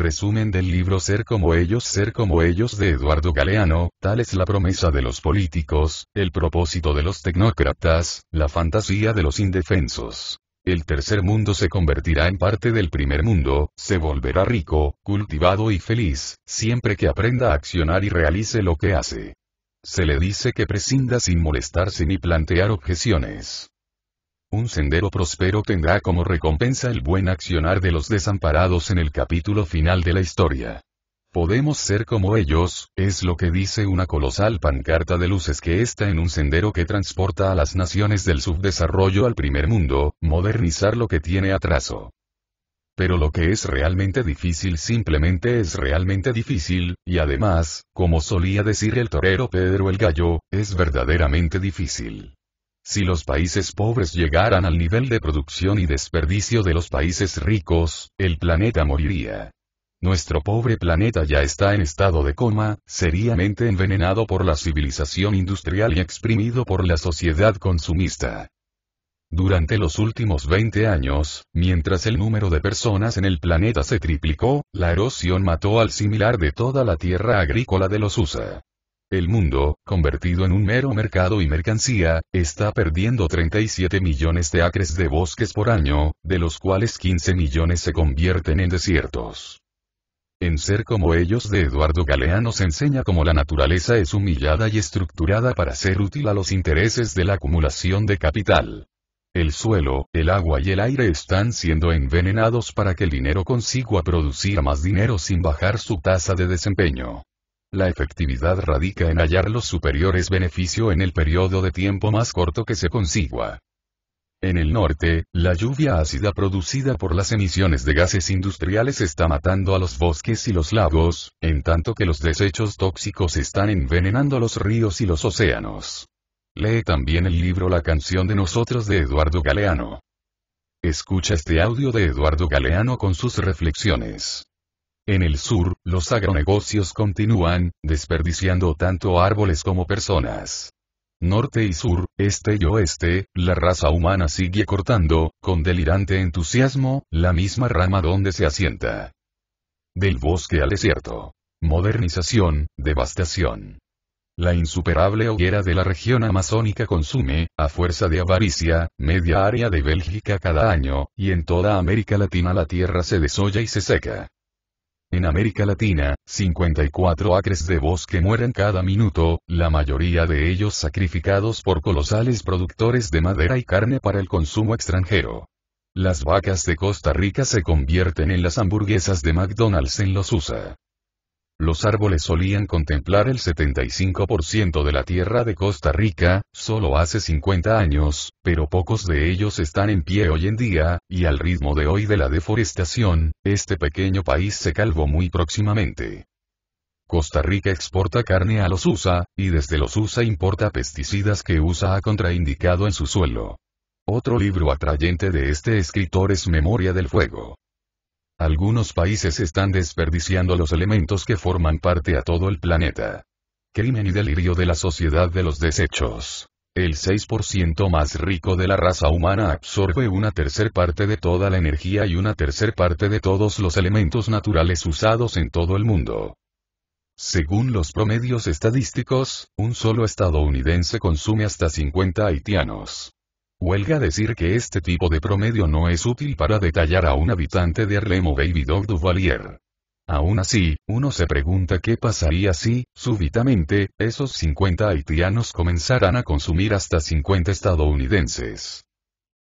Resumen del libro Ser como ellos, ser como ellos de Eduardo Galeano, tal es la promesa de los políticos, el propósito de los tecnócratas, la fantasía de los indefensos. El tercer mundo se convertirá en parte del primer mundo, se volverá rico, cultivado y feliz, siempre que aprenda a accionar y realice lo que hace. Se le dice que prescinda sin molestarse ni plantear objeciones. Un sendero próspero tendrá como recompensa el buen accionar de los desamparados en el capítulo final de la historia. Podemos ser como ellos, es lo que dice una colosal pancarta de luces que está en un sendero que transporta a las naciones del subdesarrollo al primer mundo, modernizar lo que tiene atraso. Pero lo que es realmente difícil simplemente es realmente difícil, y además, como solía decir el torero Pedro el Gallo, es verdaderamente difícil. Si los países pobres llegaran al nivel de producción y desperdicio de los países ricos, el planeta moriría. Nuestro pobre planeta ya está en estado de coma, seriamente envenenado por la civilización industrial y exprimido por la sociedad consumista. Durante los últimos 20 años, mientras el número de personas en el planeta se triplicó, la erosión mató al similar de toda la tierra agrícola de los USA. El mundo, convertido en un mero mercado y mercancía, está perdiendo 37 millones de acres de bosques por año, de los cuales 15 millones se convierten en desiertos. En Ser como ellos de Eduardo Galeano se enseña cómo la naturaleza es humillada y estructurada para ser útil a los intereses de la acumulación de capital. El suelo, el agua y el aire están siendo envenenados para que el dinero consiga producir más dinero sin bajar su tasa de desempeño. La efectividad radica en hallar los superiores beneficio en el periodo de tiempo más corto que se consigua. En el norte, la lluvia ácida producida por las emisiones de gases industriales está matando a los bosques y los lagos, en tanto que los desechos tóxicos están envenenando los ríos y los océanos. Lee también el libro La canción de nosotros de Eduardo Galeano. Escucha este audio de Eduardo Galeano con sus reflexiones. En el sur, los agronegocios continúan, desperdiciando tanto árboles como personas. Norte y sur, este y oeste, la raza humana sigue cortando, con delirante entusiasmo, la misma rama donde se asienta. Del bosque al desierto. Modernización, devastación. La insuperable hoguera de la región amazónica consume, a fuerza de avaricia, media área de Bélgica cada año, y en toda América Latina la tierra se desolla y se seca. En América Latina, 54 acres de bosque mueren cada minuto, la mayoría de ellos sacrificados por colosales productores de madera y carne para el consumo extranjero. Las vacas de Costa Rica se convierten en las hamburguesas de McDonald's en los USA. Los árboles solían contemplar el 75% de la tierra de Costa Rica, solo hace 50 años, pero pocos de ellos están en pie hoy en día, y al ritmo de hoy de la deforestación, este pequeño país se calvó muy próximamente. Costa Rica exporta carne a los USA, y desde los USA importa pesticidas que USA ha contraindicado en su suelo. Otro libro atrayente de este escritor es Memoria del Fuego. Algunos países están desperdiciando los elementos que forman parte a todo el planeta. Crimen y delirio de la sociedad de los desechos. El 6% más rico de la raza humana absorbe una tercera parte de toda la energía y una tercera parte de todos los elementos naturales usados en todo el mundo. Según los promedios estadísticos, un solo estadounidense consume hasta 50 haitianos. Huelga decir que este tipo de promedio no es útil para detallar a un habitante de Harlem Baby Dog Duvalier. Aún así, uno se pregunta qué pasaría si, súbitamente, esos 50 haitianos comenzaran a consumir hasta 50 estadounidenses.